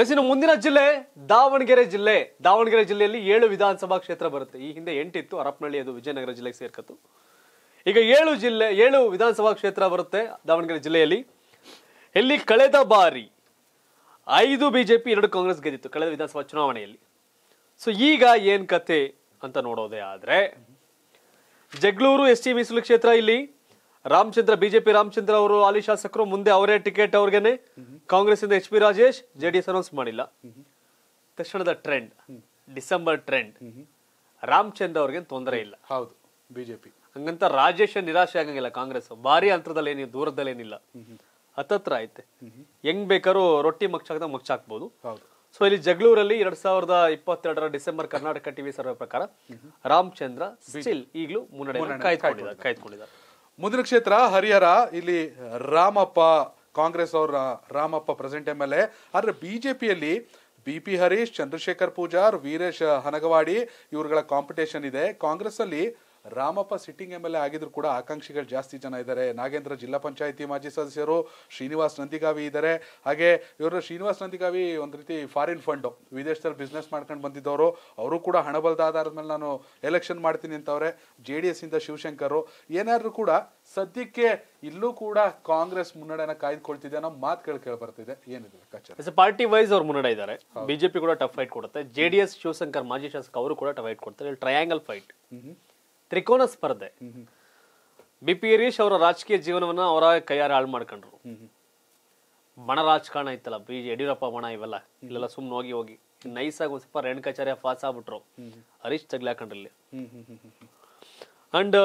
S ಇನ್ನು ಮುಂದಿನ ಜಿಲ್ಲೆ ದಾವಣಗೆರೆ ಜಿಲ್ಲೆ ದಾವಣಗೆರೆ ಜಿಲ್ಲೆಯಲ್ಲಿ ಏಳು ವಿಧಾನಸಭಾ ಕ್ಷೇತ್ರ ಬರುತ್ತೆ ಈ ಹಿಂದೆ ಎಂಟಿತ್ತು ಹರಪನಹಳ್ಳಿ ಅದು ವಿಜಯನಗರ ಜಿಲ್ಲೆಗೆ ಸೇರ್ಕತ್ತು ಈಗ ಏಳು ಜಿಲ್ಲೆ ಏಳು ವಿಧಾನಸಭಾ ಕ್ಷೇತ್ರ ಬರುತ್ತೆ ದಾವಣಗೆರೆ ಜಿಲ್ಲೆಯಲ್ಲಿ ಇಲ್ಲಿ ಕಳೆದ ಬಾರಿ ಐದು ಬಿಜೆಪಿ ಎರಡು ಕಾಂಗ್ರೆಸ್ ಗೆದ್ದಿತ್ತು ಕಳೆದ ವಿಧಾನಸಭಾ ಚುನಾವಣೆಯಲ್ಲಿ ಸೊ ಈಗ ಏನು ಕತೆ ಅಂತ ನೋಡೋದೇ ಆದರೆ ಜಗಳೂರು ಎಸ್ ಟಿ ಮೀಸಲು ಕ್ಷೇತ್ರ ಇಲ್ಲಿ ರಾಮಚಂದ್ರ ಬಿಜೆಪಿ ರಾಮಚಂದ್ರ ಅವರು ಹಾಲಿ ಶಾಸಕರು ಮುಂದೆ ಅವರೇ ಟಿಕೆಟ್ ಅವ್ರಿಗೆನೆ ಕಾಂಗ್ರೆಸ್ ಇಂದ H P Rajesh JDS announce ಮಾಡಿಲ್ಲ ತಕ್ಷಣದ ಟ್ರೆಂಡ್ ಡಿಸೆಂಬರ್ ಟ್ರೆಂಡ್ ರಾಮಚಂದ್ರ ಅವ್ರಿಗೆ ತೊಂದರೆ ಇಲ್ಲ ಹೌದು ಬಿಜೆಪಿ ಹಂಗಂತ ರಾಜೇಶ್ ನಿರಾಶೆ ಆಗಂಗಿಲ್ಲ ಕಾಂಗ್ರೆಸ್ ಭಾರಿ ಅಂತರದಲ್ಲಿ ಏನಿಲ್ಲ ದೂರದಲ್ಲಿ ಏನಿಲ್ಲ ಹತ್ತತ್ರ ಐತೆ ಹೆಂಗ್ ಬೇಕಾದ್ರೂ ರೊಟ್ಟಿ ಮಗ್ಚಾಕ್ದ ಮಗ್ಚಾಕ್ಬಹುದು ಸೊ ಇಲ್ಲಿ ಜಗಳೂರಲ್ಲಿ ಎರಡ್ ಸಾವಿರದ ಇಪ್ಪತ್ತೆರಡರ ಡಿಸೆಂಬರ್ ಕರ್ನಾಟಕ ಟಿವಿ ಸರ್ವೆ ಪ್ರಕಾರ ರಾಮಚಂದ್ರ ಸ್ಟಿಲ್ ಈಗಲೂ ಮುನ್ನಡೆ ಕಾಯ್ದುಕೊಂಡಿದ್ದಾರೆ ಕಾಯ್ದುಕೊಂಡಿದ್ದಾರೆ ಮುಂದಿನ ಕ್ಷೇತ್ರ ಹರಿಹರ ಇಲ್ಲಿ ರಾಮಪ್ಪ ಕಾಂಗ್ರೆಸ್ ಅವರ Ramappa present M L A ಆದರೆ ಬಿಜೆಪಿಯಲ್ಲಿ ಬಿ ಪಿ ಹರೀಶ್ ಚಂದ್ರಶೇಖರ್ ಪೂಜಾರ್ ವೀರೇಶ್ ಹನಗವಾಡಿ ಇವರುಗಳ ಕಾಂಪಿಟೇಷನ್ ಇದೆ ಕಾಂಗ್ರೆಸ್ ಅಲ್ಲಿ Ramappa sitting M L A ಆಗಿದ್ರು ಕೂಡ ಆಕಾಂಕ್ಷಿಗಳು ಜಾಸ್ತಿ ಜನ ಇದ್ದಾರೆ ನಾಗೇಂದ್ರ ಜಿಲ್ಲಾ ಪಂಚಾಯತಿ ಮಾಜಿ ಸದಸ್ಯರು ಶ್ರೀನಿವಾಸ್ ನಂದಿಗಾವಿ ಇದ್ದಾರೆ ಹಾಗೆ ಇವರು ಶ್ರೀನಿವಾಸ್ ನಂದಿಗಾವಿ ಒಂದು ರೀತಿ ಫಾರಿನ್ ಫಂಡು ವಿದೇಶದಲ್ಲಿ ಬಿಸ್ನೆಸ್ ಮಾಡ್ಕೊಂಡು ಬಂದಿದ್ದವರು ಅವರು ಕೂಡ ಹಣಬಲದ ಆಧಾರದ ಮೇಲೆ ನಾನು ಎಲೆಕ್ಷನ್ ಮಾಡ್ತೀನಿ ಅಂತವ್ರೆ ಜೆ ಡಿ ಎಸ್ ಇಂದ ಶಿವಶಂಕರು ಏನಾದರೂ ಕೂಡ ಸದ್ಯಕ್ಕೆ ಇಲ್ಲೂ ಕೂಡ ಕಾಂಗ್ರೆಸ್ ಮುನ್ನಡೆನ ಕಾಯ್ದುಕೊಳ್ತಿದೆ ಅನ್ನೋ ಮಾತುಗಳು ಕೇಳಿ ಬರ್ತಿದೆ ಏನಿದೆ ಪಾರ್ಟಿ ವೈಸ್ ಅವ್ರು ಮುನ್ನಡೆ ಇದ್ದಾರೆ ಬಿಜೆಪಿ ಕೂಡ ಟಫ್ ಫೈಟ್ ಕೊಡುತ್ತೆ ಜೆಡಿಎಸ್ ಶಿವಶಂಕರ್ ಮಾಜಿ ಶಾಸಕ ಅವರು ಕೂಡ ಟಫ್ ಫೈಟ್ ಕೊಡ್ತಾರೆ ಟ್ರಯಾಂಗಲ್ ಫೈಟ್ ತ್ರಿಕೋನ ಸ್ಪರ್ಧೆ ಬಿ ಪಿ ಹರೀಶ್ ಅವರ ರಾಜಕೀಯ ಜೀವನವನ್ನ ಅವರ ಕೈಯಾರೆ ಹಾಳು ಮಾಡ್ಕೊಂಡ್ರು ಬಣ ರಾಜಕಾರಣ ಇತ್ತಲ್ಲ ಬಿ ಯಡಿಯೂರಪ್ಪ ಬಣ ಇವೆಲ್ಲ ಇಲ್ಲೆಲ್ಲ ಸುಮ್ಮನೆ ಹೋಗಿ ಹೋಗಿ ನೈಸ್ ಆಗಿ ಸ್ವಲ್ಪ ರೇಣುಕಾಚಾರ್ಯ ಫಾಸ್ ಆಗ್ಬಿಟ್ರು ಹರೀಶ್ ಇಲ್ಲಿ ಅಂಡ್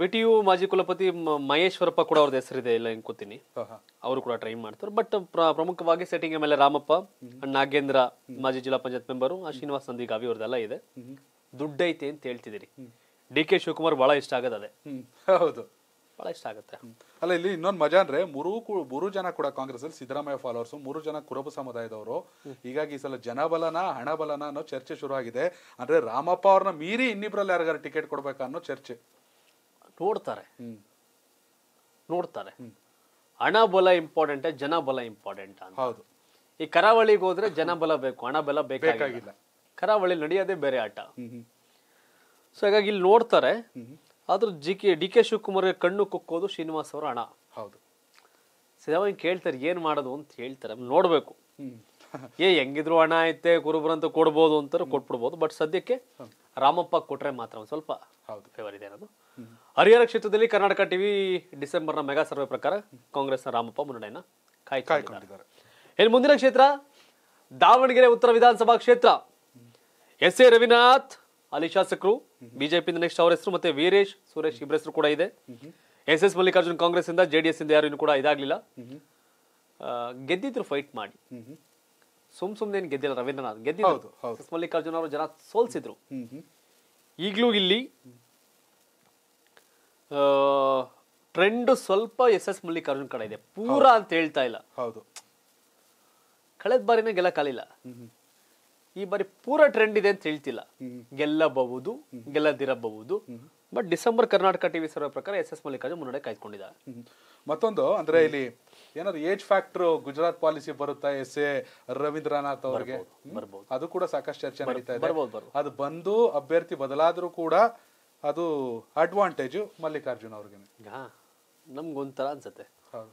ವಿ ಟಿ ಯು ಮಾಜಿ ಕುಲಪತಿ ಮಹೇಶ್ವರಪ್ಪ ಕೂಡ ಅವ್ರದ್ದು ಹೆಸರಿದೆ ಇಲ್ಲ ಕೂತೀನಿ ಅವರು ಕೂಡ ಟ್ರೈ ಮಾಡ್ತಾರೆ ಬಟ್ ಪ್ರಮುಖವಾಗಿ setting M L A Ramappa Nagendra ಮಾಜಿ ಜಿಲ್ಲಾ ಪಂಚಾಯತ್ ಮೆಂಬರು ಆ ಶ್ರೀನಿವಾಸ್ ನಂದಿಗಾವಿ ಅವ್ರದ್ದೆಲ್ಲ ಇದೆ ದುಡ್ಡೈತೆ ಅಂತ ಹೇಳ್ತಿದ್ದೀರಿ ಡಿ ಕೆ ಶಿವಕುಮಾರ್ ಬಹಳ ಇಷ್ಟ ಆಗೋದು ಅದೇ ಹೌದು ಬಹಳ ಇಷ್ಟ ಆಗುತ್ತೆ ಅಲ್ಲ ಇಲ್ಲಿ ಇನ್ನೊಂದು ಮಜಾ ಅಂದ್ರೆ ಮೂರು ಮೂರು ಜನ ಕೂಡ ಕಾಂಗ್ರೆಸ್ ಅಲ್ಲಿ ಸಿದ್ದರಾಮಯ್ಯ ಫಾಲೋವರ್ಸ್ ಮೂರು ಜನ ಕುರುಬ ಸಮುದಾಯದವರು ಹೀಗಾಗಿ ಈ ಸಲ ಜನಬಲನ ಹಣಬಲನ ಅನ್ನೋ ಚರ್ಚೆ ಶುರು ಆಗಿದೆ ಅಂದ್ರೆ ರಾಮಪ್ಪ ಅವ್ರನ್ನ ಮೀರಿ ಇನ್ನಿಬ್ರಲ್ಲಿ ಯಾರಿಗಾರು ಟಿಕೆಟ್ ಕೊಡ್ಬೇಕ ಅನ್ನೋ ಚರ್ಚೆ ನೋಡ್ತಾರೆ ನೋಡ್ತಾರೆ ಹಣ ಬಲ ಇಂಪಾರ್ಟೆಂಟ್ ಜನ ಬಲ ಇಂಪಾರ್ಟೆಂಟ್ ಹೌದು ಈ ಕರಾವಳಿಗೆ ಹೋದ್ರೆ ಜನ ಬಲ ಬೇಕು ಹಣ ಬಲ ಬೇಕಾಗಿಲ್ಲ ಕರಾವಳಿ ನಡೆಯೋದೇ ಬೇರೆ ಆಟ ಸೊ ಹಾಗಾಗಿ ಇಲ್ಲಿ ನೋಡ್ತಾರೆ ಆದ್ರೂ G K D K Shivakumar ಕಣ್ಣು ಕುಕ್ಕೋದು ಶ್ರೀನಿವಾಸ್ ಅವರ ಹಣ ಹೌದು ಸಿದ್ದರಾಮಯ್ಯ ಕೇಳ್ತಾರೆ ಏನ್ ಮಾಡೋದು ಅಂತ ಹೇಳ್ತಾರೆ ನೋಡ್ಬೇಕು ಏ ಹೆಂಗಿದ್ರು ಹಣ ಐತೆ ಕುರುಬರಂತ ಕೊಡ್ಬೋದು ಅಂತಾರೆ ಕೊಟ್ಬಿಡ್ಬೋದು ಬಟ್ ಸದ್ಯಕ್ಕೆ ರಾಮಪ್ಪ ಕೊಟ್ರೆ ಮಾತ್ರ ಒಂದು ಸ್ವಲ್ಪ ಹೌದು ಫೇವರ್ ಇದೆ ಅನ್ನೋದು ಹರಿಹರ ಕ್ಷೇತ್ರದಲ್ಲಿ ಕರ್ನಾಟಕ ಟಿವಿ ಡಿಸೆಂಬರ್ನ ಮೆಗಾ ಸರ್ವೆ ಪ್ರಕಾರ ಕಾಂಗ್ರೆಸ್ನ ರಾಮಪ್ಪ ಮುನ್ನಡೆಯನ್ನ ಕಾಯ್ಕೊಂಡಿದ್ದಾರೆ ಇನ್ನು ಮುಂದಿನ ಕ್ಷೇತ್ರ ದಾವಣಗೆರೆ ಉತ್ತರ ವಿಧಾನಸಭಾ ಕ್ಷೇತ್ರ ಎಸ್ ಎ ರವಿನಾಥ್ ಅಲ್ಲಿ ಶಾಸಕರು ಬಿಜೆಪಿಯಿಂದ ನೆಕ್ಸ್ಟ್ ಅವರ ಹೆಸರು ಮತ್ತೆ ವೀರೇಶ್ ಸುರೇಶ್ ಇಬ್ಬರ ಹೆಸರು ಕೂಡ ಇದೆ ಎಸ್ ಎಸ್ ಮಲ್ಲಿಕಾರ್ಜುನ್ ಕಾಂಗ್ರೆಸ್ ಇಂದ ಜೆಡಿಎಸ್ ಇಂದ ಯಾರು ಕೂಡ ಇದಾಗ್ಲಿಲ್ಲ ಗೆದ್ದಿದ್ರು ಫೈಟ್ ಮಾಡಿ ಸುಮ್ ಸುಮ್ನೆ ಏನು ಗೆದ್ದಿಲ್ಲ ರವೀಂದ್ರನಾಥ್ ಗೆದ್ದಿದ್ರು ಎಸ್ ಮಲ್ಲಿಕಾರ್ಜುನ್ ಅವರು ಜನ ಸೋಲ್ಸಿದ್ರು ಈಗಲೂ ಇಲ್ಲಿ ಟ್ರೆಂಡ್ ಸ್ವಲ್ಪ ಎಸ್ ಎಸ್ ಮಲ್ಲಿಕಾರ್ಜುನ್ ಕಡೆ ಇದೆ ಪೂರಾ ಅಂತ ಹೇಳ್ತಾ ಇಲ್ಲ ಹೌದು ಕಳೆದ ಬಾರಿನೇ ಕಾಲಿಲ್ಲ ಈ ಬಾರಿ ಪೂರ ಟ್ರೆಂಡ್ ಇದೆ ಅಂತ ಹೇಳ್ತಿಲ್ಲ ಗೆಲ್ಲಬಹುದು ಗೆಲ್ಲದಿರಬಹುದು but December Karnataka TV survey ಪ್ರಕಾರ ಎಸ್ ಎಸ್ ಮಲ್ಲಿಕಾರ್ಜುನ್ ಮುನ್ನಡೆ ಕಾಯ್ದುಕೊಂಡಿದ್ದಾರೆ ಮತ್ತೊಂದು ಅಂದ್ರೆ ಇಲ್ಲಿ ಏನಾದ್ರು ಏಜ್ ಫ್ಯಾಕ್ಟರ್ ಗುಜರಾತ್ ಪಾಲಿಸಿ ಬರುತ್ತಾ ಎಸ್ ಎ ರವೀಂದ್ರನಾಥ್ ಅವರಿಗೆ ಅದು ಕೂಡ ಸಾಕಷ್ಟು ಚರ್ಚೆ ನಡೀತಾ ಇದೆ ಅದು ಬಂದು ಅಭ್ಯರ್ಥಿ ಬದಲಾದ್ರೂ ಕೂಡ ಅದು ಅಡ್ವಾಂಟೇಜು ಮಲ್ಲಿಕಾರ್ಜುನ್ ಅವ್ರಿಗೆ ನಮ್ಗೊಂಥರ ಅನ್ಸುತ್ತೆ ಹೌದು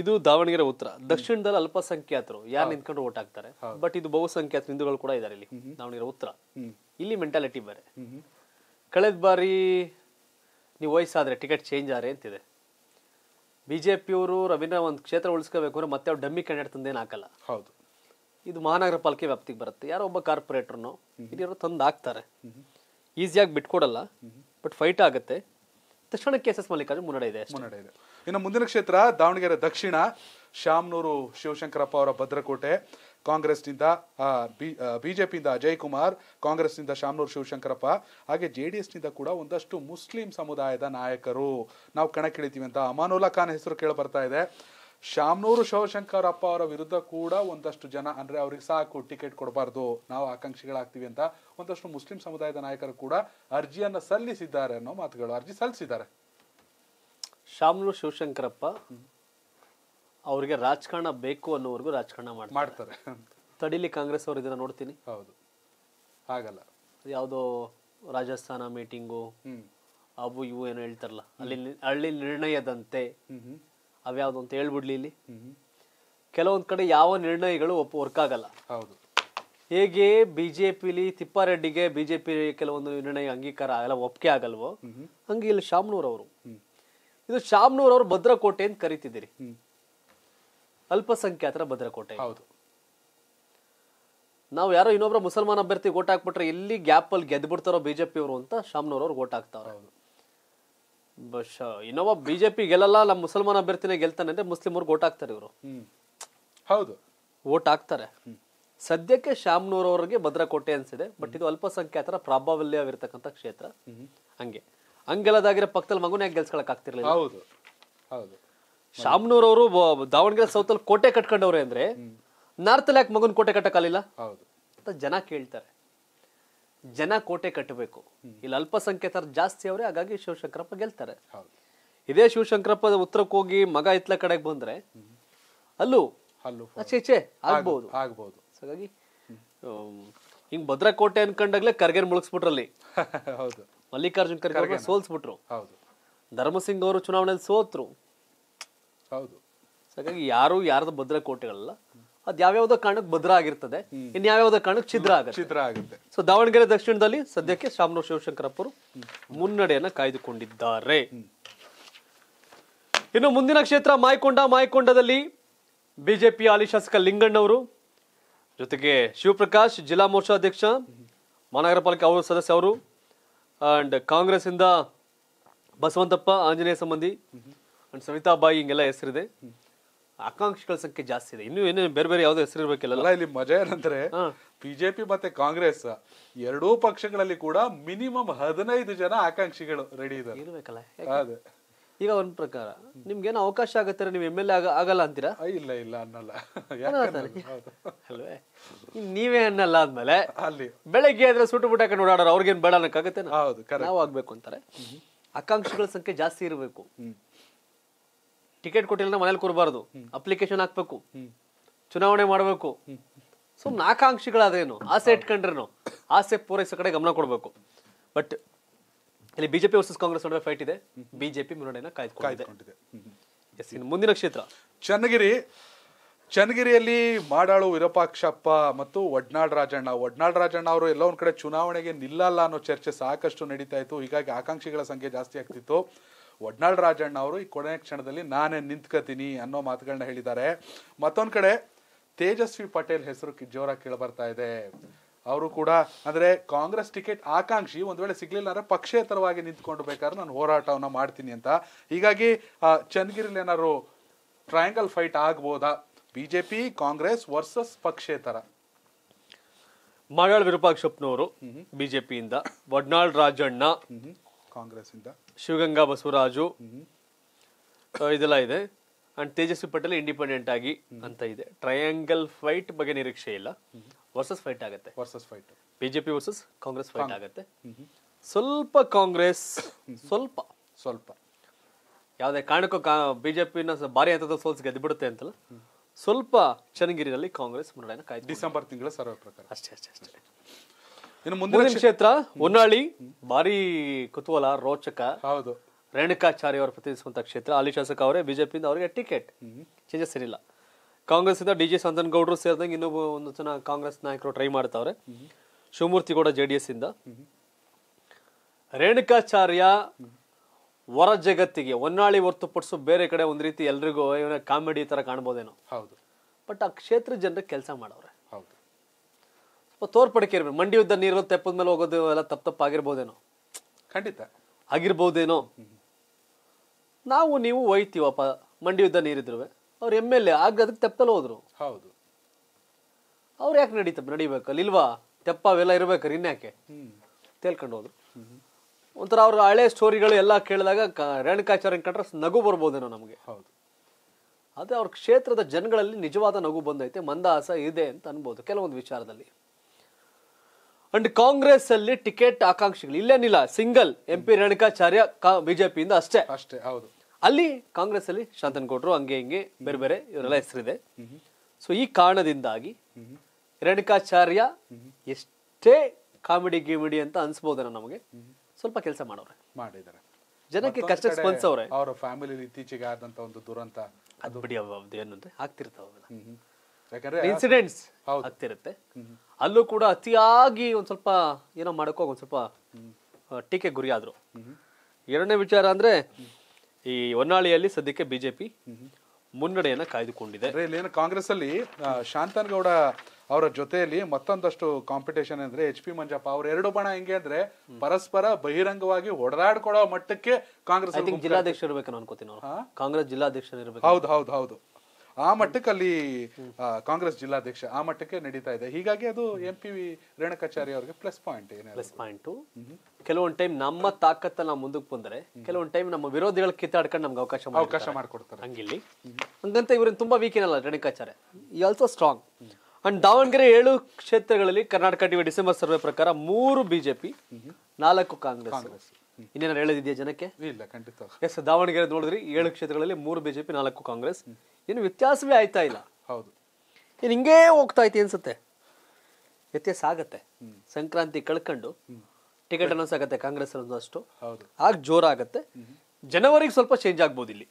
ಇದು ದಾವಣಗೆರೆ ಉತ್ತರ ದಕ್ಷಿಣದಲ್ಲಿ ಅಲ್ಪಸಂಖ್ಯಾತರು ಯಾರು ನಿಂತ್ಕೊಂಡು ಓಟ್ ಹಾಕ್ತಾರೆ ಬಟ್ ಇದು ಬಹುಸಂಖ್ಯಾತ ಹಿಂದೂಗಳು ಕೂಡ ಇದಾರೆ ಇಲ್ಲಿ ದಾವಣಗೆರೆ ಉತ್ತರ ಇಲ್ಲಿ ಮೆಂಟಾಲಿಟಿ ಬೇರೆ ಕಳೆದ ಬಾರಿ ನೀವು ವಯಸ್ಸಾದ್ರೆ ಟಿಕೆಟ್ ಚೇಂಜ್ ಆದ್ರೆ ಅಂತಿದೆ ಬಿಜೆಪಿಯವರು ರವೀಂದ್ರ ಒಂದು ಕ್ಷೇತ್ರ ಉಳಿಸ್ಕೋಬೇಕು ಅಂದ್ರೆ ಮತ್ತೆ ಅವ್ರು ಡಮ್ಮಿ ಕ್ಯಾಂಡಿಡೇಟ್ ತಂದೇನು ಹಾಕಲ್ಲ ಹೌದು ಇದು ಮಹಾನಗರ ಪಾಲಿಕೆ ವ್ಯಾಪ್ತಿಗೆ ಬರುತ್ತೆ ಯಾರೋ ಒಬ್ಬ ಕಾರ್ಪೊರೇಟರ್ನು ಹಿರಿಯರು ತಂದು ಹಾಕ್ತಾರೆ ಈಸಿಯಾಗಿ ಬಿಟ್ಕೊಡಲ್ಲ ಬಟ್ ಫೈಟ್ ಆಗುತ್ತೆ ತಕ್ಷಣ ಎಸ್ ಮಲ್ಲಿಕಾರ್ಜುನ್ ಮುನ್ನಡೆ ಇದೆ ಮುನ್ನಡೆ ಇದೆ ಇನ್ನು ಮುಂದಿನ ಕ್ಷೇತ್ರ ದಾವಣಗೆರೆ ದಕ್ಷಿಣ ಶಾಮನೂರು ಶಿವಶಂಕರಪ್ಪ ಅವರ ಭದ್ರಕೋಟೆ ಕಾಂಗ್ರೆಸ್ನಿಂದ ಬಿ ಬಿಜೆಪಿಯಿಂದ ಅಜಯ್ ಕುಮಾರ್ ಕಾಂಗ್ರೆಸ್ನಿಂದ ಶಾಮ್ನೂರು ಶಿವಶಂಕರಪ್ಪ ಹಾಗೆ ಜೆ ಡಿ ಎಸ್ನಿಂದ ಕೂಡ ಒಂದಷ್ಟು ಮುಸ್ಲಿಂ ಸಮುದಾಯದ ನಾಯಕರು ನಾವು ಕಣಕ್ಕಿಳಿತೀವಿ ಅಂತ ಅಮಾನುಲ್ಲಾ ಖಾನ್ ಹೆಸರು ಕೇಳಿ ಬರ್ತಾ ಇದೆ ಶಾಮ್ನೂರು ಶಿವಶಂಕರಪ್ಪ ಅವರ ವಿರುದ್ಧ ಕೂಡ ಒಂದಷ್ಟು ಜನ ಅಂದರೆ ಅವ್ರಿಗೆ ಸಾಕು ಟಿಕೆಟ್ ಕೊಡಬಾರ್ದು ನಾವು ಆಕಾಂಕ್ಷಿಗಳಾಗ್ತೀವಿ ಅಂತ ಒಂದಷ್ಟು ಮುಸ್ಲಿಂ ಸಮುದಾಯದ ನಾಯಕರು ಕೂಡ ಅರ್ಜಿಯನ್ನು ಸಲ್ಲಿಸಿದ್ದಾರೆ ಅನ್ನೋ ಮಾತುಗಳು ಅರ್ಜಿ ಸಲ್ಲಿಸಿದ್ದಾರೆ ಶಾಮ್ಲು ಶಿವಶಂಕರಪ್ಪ ಅವರಿಗೆ ರಾಜಕಾರಣ ಬೇಕು ಅನ್ನೋವರೆಗೂ ರಾಜಕಾರಣ ಮಾಡ್ತಾರೆ ತಡಿಲಿ ಕಾಂಗ್ರೆಸ್ ಅವರು ಇದನ್ನ ನೋಡ್ತೀನಿ ಹೌದು ಹಾಗಲ್ಲ ಯಾವುದೋ ರಾಜಸ್ಥಾನ ಮೀಟಿಂಗು ಅವು ಇವು ಏನು ಹೇಳ್ತಾರಲ್ಲ ಅಲ್ಲಿ ಹಳ್ಳಿ ನಿರ್ಣಯದಂತೆ ಅವ್ಯಾವ್ದು ಅಂತ ಹೇಳ್ಬಿಡ್ಲಿ ಇಲ್ಲಿ ಕೆಲವೊಂದು ಕಡೆ ಯಾವ ನಿರ್ಣಯಗಳು ಒಪ್ಪು ವರ್ಕ್ ಆಗಲ್ಲ ಹೌದು ಹೇಗೆ ಬಿಜೆಪಿಲಿ ತಿಪ್ಪಾರೆಡ್ಡಿಗೆ ಬಿಜೆಪಿ ಕೆಲವೊಂದು ನಿರ್ಣಯ ಅಂಗೀಕಾರ ಆಗಲ್ಲ ಒಪ್ಪಿಗೆ ಆಗಲ್ವೋ ಹಂಗೆ ಇಲ್ಲಿ ಶಾಮ್ನೂರ್ ಅವರು ಇದು ಶಾಮ್ನೂರ್ ಅವರು ಭದ್ರಕೋಟೆ ಅಂತ ಕರಿತಿದ್ದೀರಿ ಅಲ್ಪಸಂಖ್ಯಾತರ ಭದ್ರಕೋಟೆ ಹೌದು ನಾವು ಯಾರೋ ಇನ್ನೊಬ್ಬರ ಮುಸಲ್ಮಾನ್ ಅಭ್ಯರ್ಥಿ ಓಟ್ ಹಾಕ್ಬಿಟ್ರೆ ಎಲ್ಲಿ ಗ್ಯಾಪ್ ಅಲ್ಲಿ ಗೆದ್ಬಿಡ್ತಾರೋ ಬಿಜೆಪಿ ಅವರು ಅಂತ ಶಾಮ್ನೂರ್ ಅವ್ರು ಓಟ್ ಹಾಕ್ತಾವ್ರೆ ಇನ್ನೊಬ್ಬ ಬಿಜೆಪಿ ಗೆಲ್ಲಲ್ಲ ನಮ್ಮ ಮುಸಲ್ಮಾನ್ ಅಭ್ಯರ್ಥಿನೇ ಗೆಲ್ತಾನೆ ಅಂದ್ರೆ ಮುಸ್ಲಿಮರು ಓಟ್ ಹಾಕ್ತಾರೆ ಇವರು ಹೌದು ಓಟ್ ಹಾಕ್ತಾರೆ ಸದ್ಯಕ್ಕೆ ಶಾಮ್ನೂರ್ ಅವ್ರಿಗೆ ಭದ್ರಕೋಟೆ ಅನ್ಸಿದೆ ಬಟ್ ಇದು ಅಲ್ಪಸಂಖ್ಯಾತರ ಪ್ರಾಬಲ್ಯವಿರ್ತಕ್ಕಂಥ ಕ್ಷೇತ್ರ ಹಂಗೆ ಹಂಗೆಲ್ಲದಾಗಿರ ಪಕ್ಕದಲ್ಲಿ ಮಗುನ ಯಾಕೆ ಗೆಲ್ಸ್ಕೊಳಕ್ ಆಗ್ತಿರ್ಲಿಲ್ಲ ಹೌದು ಹೌದು ಶಾಮನೂರ್ ಅವರು ದಾವಣಗೆರೆ ಸೌತಲ್ಲಿ ಕೋಟೆ ಕಟ್ಕೊಂಡವ್ರೆ ಅಂದ್ರೆ ಅಲ್ಲಿ ಯಾಕೆ ಮಗುನ್ ಕೋಟೆ ಕಟ್ಟಕ್ಕಾಗಲಿಲ್ಲ ಹೌದು ಅಂತ ಜನ ಕೇಳ್ತಾರೆ ಜನ ಕೋಟೆ ಕಟ್ಟಬೇಕು ಇಲ್ಲಿ ಅಲ್ಪಸಂಖ್ಯಾತರ ಜಾಸ್ತಿ ಅವರೇ ಹಾಗಾಗಿ ಶಿವಶಂಕರಪ್ಪ ಗೆಲ್ತಾರೆ ಇದೇ ಶಿವಶಂಕರಪ್ಪ ಉತ್ತರಕ್ಕೆ ಹೋಗಿ ಮಗ ಇತ್ಲ ಕಡೆಗೆ ಬಂದ್ರೆ ಅಲ್ಲೂ ಆಗ್ಬಹುದು ಆಗ್ಬಹುದು ಹಾಗಾಗಿ ಹಿಂಗ್ ಭದ್ರಕೋಟೆ ಅನ್ಕೊಂಡಾಗ್ಲೇ ಕರ್ಗೇನ್ ಮುಳುಗಿಸ್ಬಿಟ್ರಲ್ಲಿ ಹೌದು ಮಲ್ಲಿಕಾರ್ಜುನ್ ಖರ್ಗೆ ಸೋಲ್ಸ್ಬಿಟ್ರು ಹೌದು ಧರ್ಮಸಿಂಗ್ ಅವರು ಚುನಾವಣೆಯಲ್ಲಿ ಸೋತ್ರು ಹೌದು ಹಾಗಾಗಿ ಯಾರು ಯಾರದ ಭದ್ರ ಕೋಟೆಗಳಲ್ಲ ಅದ್ ಯಾವ್ಯಾವ್ದೋ ಕಾರಣಕ್ಕೆ ಭದ್ರ ಆಗಿರ್ತದೆ ಇನ್ ಯಾವ್ಯಾವ್ದೋ ಕಾರಣಕ್ಕೆ ಛಿದ್ರ ಆಗುತ್ತೆ ಛಿದ್ರ ಆಗುತ್ತೆ ಸೊ ದಾವಣಗೆರೆ ದಕ್ಷಿಣದಲ್ಲಿ ಸದ್ಯಕ್ಕೆ ಶಾಮನೂರು ಶಿವಶಂಕರಪ್ಪರು ಮುನ್ನಡೆಯನ್ನ ಕಾಯ್ದುಕೊಂಡಿದ್ದಾರೆ ಇನ್ನು ಮುಂದಿನ ಕ್ಷೇತ್ರ ಮಾಯಕೊಂಡ ಮಾಯಕೊಂಡದಲ್ಲಿ ಬಿಜೆಪಿ ಹಾಲಿ ಶಾಸಕ ಲಿಂಗಣ್ಣವರು ಜೊತೆಗೆ ಶಿವಪ್ರಕಾಶ್ ಜಿಲ್ಲಾ ಅಧ್ಯಕ್ಷ ಮಹಾನಗರ ಪಾಲಿಕೆ ಅವರು ಸದಸ್ಯ ಅವರು ಕಾಂಗ್ರೆಸ್ ಇಂದ ಬಸವಂತಪ್ಪ ಆಂಜನೇಯ ಸಂಬಂಧಿ ಅಂಡ್ ಸವಿತಾ ಬಾಯಿ ಹಿಂಗೆಲ್ಲ ಹೆಸರಿದೆ ಆಕಾಂಕ್ಷಿಗಳ ಸಂಖ್ಯೆ ಜಾಸ್ತಿ ಇದೆ ಇನ್ನೂ ಏನೇನು ಬೇರೆ ಬೇರೆ ಯಾವುದೋ ಹೆಸರು ಇರಬೇಕಿಲ್ಲ ಇಲ್ಲಿ ಮಜಾ ಏನಂದ್ರೆ ಬಿಜೆಪಿ ಮತ್ತೆ ಕಾಂಗ್ರೆಸ್ ಎರಡೂ ಪಕ್ಷಗಳಲ್ಲಿ ಕೂಡ ಮಿನಿಮಮ್ ಹದಿನೈದು ಜನ ಆಕಾಂಕ್ಷಿಗಳು ರೆಡಿ ಇದ್ದಾರೆ ಈಗ ಒಂದ್ ಪ್ರಕಾರ ನಿಮ್ಗೇನು ಅವಕಾಶ ಆಗತ್ತೆ ನೀವು ಎಮ್ ಎಲ್ ಎ ಆಗಲ್ಲ ಅಂತೀರಾ ಇಲ್ಲ ಇಲ್ಲ ಅನ್ನಲ್ಲ ಅಲ್ವೇ ನೀವೇ ಅನ್ನಲ್ಲ ಆದ್ಮೇಲೆ ಅಲ್ಲಿ ಬೆಳಗ್ಗೆ ಆದ್ರೆ ಸುಟ್ಟು ಬಿಟ್ಟಾಕೊಂಡು ಓಡಾಡೋರು ಅವ್ರಿಗೆ ಬೇಡ ಅನ್ನಕ್ಕಾಗತ್ತೆ ಹೌದು ನಾವು ಆಗ್ಬೇಕು ಅಂತಾರೆ ಆಕಾಂಕ್ಷಿಗಳ ಸಂಖ್ಯೆ ಜಾಸ್ತಿ ಇರಬೇಕು ಟಿಕೆಟ್ ಕೊಟ್ಟಿಲ್ಲ ಮನೇಲಿ ಕೊಡಬಾರ್ದು ಅಪ್ಲಿಕೇಶನ್ ಹಾಕ್ಬೇಕು ಚುನಾವಣೆ ಮಾಡಬೇಕು ಸುಮ್ಮನೆ ಆಕಾಂಕ್ಷಿಗಳಾದ್ರೇನು ಆಸೆ ಇಟ್ಕೊಂಡ್ರೇನು ಆಸೆ ಪೂರೈಸೋ ಕಡೆ ಗಮನ ಕೊಡಬೇಕು ಬಟ್ ಇಲ್ಲಿ ಬಿಜೆಪಿ ವರ್ಸಸ್ ಕಾಂಗ್ರೆಸ್ ನಡುವೆ ಫೈಟ್ ಇದೆ ಬಿಜೆಪಿ ಮುನ್ನಡೆಯನ್ನ ಕಾಯ್ದುಕೊಂಡಿದೆ ಎಸ್ ಇನ್ನು ಮುಂದಿನ ಕ್ಷೇತ್ರ ಚನ್ನಗಿರಿ ಚನ್ನಗಿರಿಯಲ್ಲಿ ಮಾಡಾಳು ವಿರೂಪಾಕ್ಷಪ್ಪ ಮತ್ತು ಒಡ್ನಾಳ್ ರಾಜಣ್ಣ ಒಡ್ನಾಳ್ ರಾಜಣ್ಣ ಅವರು ಎಲ್ಲ ಒಂದು ಕಡೆ ಚುನಾವಣೆಗೆ ನಿಲ್ಲಲ್ಲ ಅನ್ನೋ ಚರ್ಚೆ ಸಾಕಷ್ಟು ನಡೀತಾ ಇತ್ತು ಹೀಗಾಗಿ ಆಕಾಂಕ್ಷಿಗಳ ಸಂಖ್ಯೆ ಜಾಸ್ತಿ ಆಗ್ತಿತ್ತು ಒಡ್ನಾಳ್ ರಾಜಣ್ಣ ಅವರು ಈ ಕೊನೆಯ ಕ್ಷಣದಲ್ಲಿ ನಾನೇ ನಿಂತ್ಕತೀನಿ ಅನ್ನೋ ಮಾತುಗಳನ್ನ ಹೇಳಿದ್ದಾರೆ ಮತ್ತೊಂದ್ ಕಡೆ ತೇಜಸ್ವಿ ಪಟೇಲ್ ಹೆಸರು ಜೋರಾಗಿ ಕೇಳಿ ಇದೆ ಅವರು ಕೂಡ ಅಂದ್ರೆ ಕಾಂಗ್ರೆಸ್ ಟಿಕೆಟ್ ಆಕಾಂಕ್ಷಿ ಒಂದು ವೇಳೆ ಸಿಗ್ಲಿಲ್ಲ ಅಂದ್ರೆ ಪಕ್ಷೇತರವಾಗಿ ನಿಂತ್ಕೊಂಡು ಬೇಕಾದ್ರೆ ನಾನು ಹೋರಾಟವನ್ನ ಮಾಡ್ತೀನಿ ಅಂತ ಹೀಗಾಗಿ ಚನ್ನಗಿರಿಲಿ ಏನಾದ್ರು ಟ್ರಯಾಂಗಲ್ ಫೈಟ್ ಆಗ್ಬೋದಾ ಬಿಜೆಪಿ ಕಾಂಗ್ರೆಸ್ ವರ್ಸಸ್ ಪಕ್ಷೇತರ ಮಾಡಾಳ್ ವಿರೂಪಾಕ್ಷಪ್ಪನವರು ಬಿಜೆಪಿಯಿಂದ ವಡ್ನಾಳ್ ರಾಜಣ್ಣ ಕಾಂಗ್ರೆಸ್ ಇಂದ ಶಿವಗಂಗಾ ಬಸವರಾಜು ಇದೆಲ್ಲ ಇದೆ ಅಂಡ್ ತೇಜಸ್ವಿ ಪಟೇಲ್ ಇಂಡಿಪೆಂಡೆಂಟ್ ಆಗಿ ಅಂತ ಇದೆ ಟ್ರಯಾಂಗಲ್ ಫೈಟ್ ಬಗ್ಗೆ ನಿರೀಕ್ಷೆ ಇಲ್ಲ ವರ್ಸಸ್ ಫೈಟ್ ಆಗುತ್ತೆ versus fight BJP versus Congress fight ಆಗುತ್ತೆ ಸ್ವಲ್ಪ ಕಾಂಗ್ರೆಸ್ ಸ್ವಲ್ಪ ಸ್ವಲ್ಪ ಯಾವುದೇ ಕಾರಣಕ್ಕೂ ಕಾ ಬಿಜೆಪಿನ ಭಾರಿ ಹಂತದ ಸೋಲ್ಸ್ ಗೆದ್ದುಬಿಡುತ್ತೆ ಅಂತಲ್ಲ ಸ್ವಲ್ಪ ಚನ್ನಗಿರಿನಲ್ಲಿ ಕಾಂಗ್ರೆಸ್ ಮುನ್ನಡೆಯನ್ನು ಕಾಯ್ದು ಡಿಸೆಂಬರ್ ತಿಂಗಳ ಸರ್ವ ಪ್ರಕಾರ ಅಷ್ಟೇ ಅಷ್ಟೇ ಅಷ್ಟೇ ಇನ್ನು ಮುಂದಿನ ಕ್ಷೇತ್ರ ಹೊನ್ನಾಳಿ ಭಾರಿ ಕುತೂಹಲ ರೋಚಕ ಹೌದು ರೇಣುಕಾಚಾರ್ಯ ಅವರು ಪ್ರತಿನಿಧಿಸುವಂತಹ ಕ್ಷೇತ್ರ ಅಲ್ಲಿ ಶಾಸಕ ಅವರೇ ಬಿಜೆಪಿಯಿಂದ ಅವರಿಗೆ ಟಿಕೆಟ್ ಚೇಂಜಸ್ ಏನಿಲ್ಲ ಕಾಂಗ್ರೆಸಿಂದ ಡಿ ಜೆ ಸಂತನಗೌಡರು ಸೇರಿದಂಗೆ ಇನ್ನೊಬ್ಬ ಒಂದು ಜನ ಕಾಂಗ್ರೆಸ್ ನಾಯಕರು ಟ್ರೈ ಮಾಡ್ತಾವ್ರೆ ಶಿವಮೂರ್ತಿ ಕೂಡ ಜೆ ಡಿ ಎಸ್ ಇಂದ ರೇಣುಕಾಚಾರ್ಯ ಹೊರ ಜಗತ್ತಿಗೆ ಹೊನ್ನಾಳಿ ಹೊರತುಪಡಿಸು ಬೇರೆ ಕಡೆ ಒಂದು ರೀತಿ ಎಲ್ರಿಗೂ ಇವನ ಕಾಮಿಡಿ ತರ ಕಾಣ್ಬೋದೇನೋ ಹೌದು ಬಟ್ ಆ ಕ್ಷೇತ್ರ ಜನರ ಕೆಲಸ ಮಾಡವ್ರೆ ಹೌದು ತೋರ್ಪಡಿಕೆ ಇರ್ಬೇಕು ಮಂಡಿ ನೀರು ತೆಪ್ಪದ ಮೇಲೆ ಹೋಗೋದು ಎಲ್ಲ ತಪ್ಪು ಆಗಿರ್ಬೋದೇನೋ ಖಂಡಿತ ಆಗಿರ್ಬೋದೇನೋ ನಾವು ನೀವು ಒಯ್ತೀವಪ್ಪ ಮಂಡಿ ಉದ್ದ ನೀರಿದ್ರುವೆ ಅವ್ರು ಎಮ್ ಎಲ್ ಎ ಆಗ ಅದಕ್ಕೆ ತೆಪ್ಪದಲ್ಲಿ ಹೋದ್ರು ಹೌದು ಅವ್ರು ಯಾಕೆ ನಡೀತಪ್ಪ ನಡಿಬೇಕಲ್ಲ ಇಲ್ವಾ ತೆಪ್ಪ ಅವೆಲ್ಲ ಇರ್ಬೇಕಾರೆ ಇನ್ಯಾಕೆ ತೇಲ್ಕೊಂಡು ಹೋದ್ರು ಒಂಥರ ಅವ್ರ ಹಳೆ ಸ್ಟೋರಿಗಳು ಎಲ್ಲ ಕೇಳಿದಾಗ ರೇಣುಕಾಚಾರ್ಯ ಕಂಡ್ರೆ ನಗು ಬರ್ಬೋದೇನೋ ನಮಗೆ ಹೌದು ಅದೇ ಅವ್ರ ಕ್ಷೇತ್ರದ ಜನಗಳಲ್ಲಿ ನಿಜವಾದ ನಗು ಬಂದೈತೆ ಮಂದಹಾಸ ಇದೆ ಅಂತ ಅನ್ಬೋದು ಕೆಲವೊಂದು ವಿಚಾರದಲ್ಲಿ ಅಂಡ್ ಕಾಂಗ್ರೆಸ್ ಅಲ್ಲಿ ಟಿಕೆಟ್ ಆಕಾಂಕ್ಷಿಗಳು ಇಲ್ಲೇನಿಲ್ಲ ಸಿಂಗಲ್ ಎಂ ಪಿ ರೇಣುಕಾಚಾರ್ಯ ಬಿಜೆಪಿಯಿಂದ ಅಷ್ಟೇ ಅಷ್ಟೇ ಹೌದು ಅಲ್ಲಿ ಕಾಂಗ್ರೆಸ್ ಅಲ್ಲಿ ಶಾಂತನಗೌಡರು ಹಂಗೆ ಹಿಂಗೆ ಬೇರೆ ಬೇರೆ ಇವರೆಲ್ಲ ಹೆಸರಿದೆ ಸೊ ಈ ಕಾರಣದಿಂದಾಗಿ ರೇಣುಕಾಚಾರ್ಯ ಎಷ್ಟೇ ಕಾಮಿಡಿ ಗಿಮಿಡಿ ಅಂತ ಅನ್ಸ್ಬೋದನ ನಮಗೆ ಸ್ವಲ್ಪ ಕೆಲಸ ಮಾಡೋರೆ ಮಾಡಿದ್ದಾರೆ ಜನಕ್ಕೆ ಕಷ್ಟ ಸ್ಪಂದಿಸೋರೆ ಅವರ ಫ್ಯಾಮಿಲಿ ಇತ್ತೀಚೆಗೆ ಆದಂತ ಒಂದು ದುರಂತ ಅದು ಬಿಡಿ ಏನು ಆಗ್ತಿರ್ತಾವಲ್ಲ ಯಾಕಂದ್ರೆ ಇನ್ಸಿಡೆಂಟ್ಸ್ ಆಗ್ತಿರುತ್ತೆ ಅಲ್ಲೂ ಕೂಡ ಅತಿಯಾಗಿ ಒಂದ್ ಸ್ವಲ್ಪ ಏನೋ ಮಾಡಕ್ಕೋ ಒಂದ್ ಸ್ವಲ್ಪ ಟೀಕೆ ಗುರಿಯಾದ್ರು ಎರಡನೇ ವಿಚಾರ ಅಂದ್ರೆ ಈ ಹೊನ್ನಾಳಿಯಲ್ಲಿ ಸದ್ಯಕ್ಕೆ ಬಿಜೆಪಿ ಮುನ್ನಡೆಯನ್ನು ಕಾಯ್ದುಕೊಂಡಿದೆ ಏನು ಕಾಂಗ್ರೆಸ್ ಅಲ್ಲಿ ಶಾಂತನಗೌಡ ಅವರ ಜೊತೆಯಲ್ಲಿ ಮತ್ತೊಂದಷ್ಟು ಕಾಂಪಿಟೇಷನ್ ಅಂದ್ರೆ ಎಚ್ ಪಿ ಮಂಜಪ್ಪ ಅವ್ರ ಎರಡು ಬಣ ಹೆಂಗೆ ಅಂದ್ರೆ ಪರಸ್ಪರ ಬಹಿರಂಗವಾಗಿ ಹೊಡೆದಾಡ್ಕೊಳ್ಳೋ ಮಟ್ಟಕ್ಕೆ ಕಾಂಗ್ರೆಸ್ ಜಿಲ್ಲಾಧ್ಯಕ್ಷ ಇರ್ಬೇಕು ಅನ್ಕೋತೀನಿ ಕಾಂಗ್ರೆಸ್ ಜಿಲ್ಲಾಧ್ಯಕ್ಷ ಇರಬೇಕು ಹೌದು ಹೌದು ಹೌದು ಆ ಮಟ್ಟಕ್ಕೆ ಅಲ್ಲಿ ಕಾಂಗ್ರೆಸ್ ಜಿಲ್ಲಾಧ್ಯಕ್ಷ ಆ ಮಟ್ಟಕ್ಕೆ ನಡೀತಾ ಇದೆ ಹೀಗಾಗಿ ಅದು ಎಂ ಪಿ ವಿ ರೇಣಕಾಚಾರ್ಯ ಅವರಿಗೆ ಪ್ಲಸ್ ಪಾಯಿಂಟ್ ಪ್ಲಸ್ ಪಾಯಿಂಟ್ ಕೆಲವೊಂದು ಟೈಮ್ ನಮ್ಮ ತಾಕತ್ತನ್ನ ನಾವು ಮುಂದಕ್ಕೆ ಬಂದರೆ ಕೆಲವೊಂದು ಟೈಮ್ ನಮ್ಮ ವಿರೋಧಿಗಳ ಕಿತ್ತಾಡ್ಕೊಂಡು ನಮ್ಗೆ ಅವಕಾಶ ಅವಕಾಶ ಮಾಡ್ಕೊಡ್ತಾರೆ ಹಂಗಿಲ್ಲಿ ಹಂಗಂತ ಇವ್ರನ್ನ ತುಂಬಾ ವೀಕ್ ಏನಲ್ಲ ರೇಣಕಾಚಾರ್ಯ ಈ ಆಲ್ಸೋ ಸ್ಟ್ರಾಂಗ್ ಅಂಡ್ ದಾವಣಗೆರೆ ಏಳು ಕ್ಷೇತ್ರಗಳಲ್ಲಿ ಕರ್ನಾಟಕ ಟಿವಿ ಡಿಸೆಂಬರ್ ಸರ್ವೆ ಪ್ರಕಾರ ಮೂರು ಬಿಜೆಪಿ ನಾಲ್ಕು ಕಾಂಗ್ರೆಸ್ ಇನ್ನೇನಾರು ಹೇಳದಿದ್ಯಾ ಜನಕ್ಕೆ ಇಲ್ಲ ಖಂಡಿತ ಎಸ್ ದಾವಣಗೆರೆ ನೋಡಿದ್ರಿ ಏಳು ಕ್ಷೇತ್ರಗಳಲ್ಲಿ ಮೂರು ಬಿಜೆಪಿ ನಾಲ್ಕು ಕಾಂಗ್ರೆಸ್ ಏನು ವ್ಯತ್ಯಾಸವೇ ಆಯ್ತಾ ಇಲ್ಲ ಹೌದು ಏನು ಹಿಂಗೇ ಹೋಗ್ತಾ ಐತಿ ಅನ್ಸುತ್ತೆ ವ್ಯತ್ಯಾಸ ಆಗತ್ತೆ ಸಂಕ್ರಾಂತಿ ಕಳ್ಕೊಂಡು ಟಿಕೆಟ್ ಅನೌನ್ಸ್ ಆಗತ್ತೆ ಕಾಂಗ್ರೆಸ್ ಅಷ್ಟು ಆಗ ಜೋರಾಗತ್ತೆ ಜನವರಿಗೆ ಸ್ವಲ್ಪ ಚೇಂಜ್ ಆಗ್ಬೋದು ಇಲ್ಲಿ